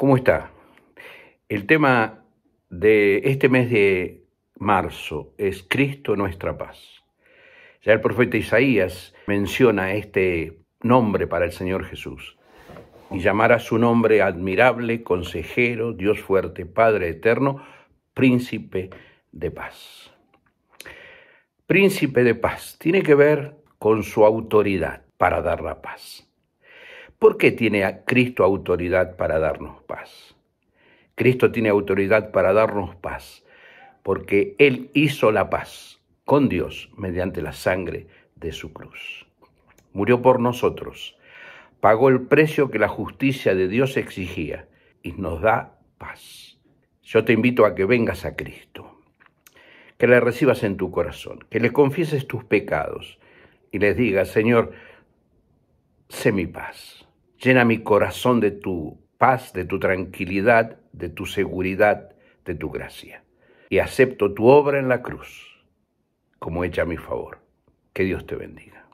¿Cómo está? El tema de este mes de marzo es Cristo nuestra paz. Ya el profeta Isaías menciona este nombre para el Señor Jesús y llamará su nombre admirable, consejero, Dios fuerte, Padre eterno, príncipe de paz. Príncipe de paz tiene que ver con su autoridad para dar la paz. ¿Por qué tiene a Cristo autoridad para darnos paz? Cristo tiene autoridad para darnos paz, porque Él hizo la paz con Dios mediante la sangre de su cruz. Murió por nosotros, pagó el precio que la justicia de Dios exigía y nos da paz. Yo te invito a que vengas a Cristo, que le recibas en tu corazón, que le confieses tus pecados y les digas, Señor, sé mi paz. Llena mi corazón de tu paz, de tu tranquilidad, de tu seguridad, de tu gracia. Y acepto tu obra en la cruz como hecha a mi favor. Que Dios te bendiga.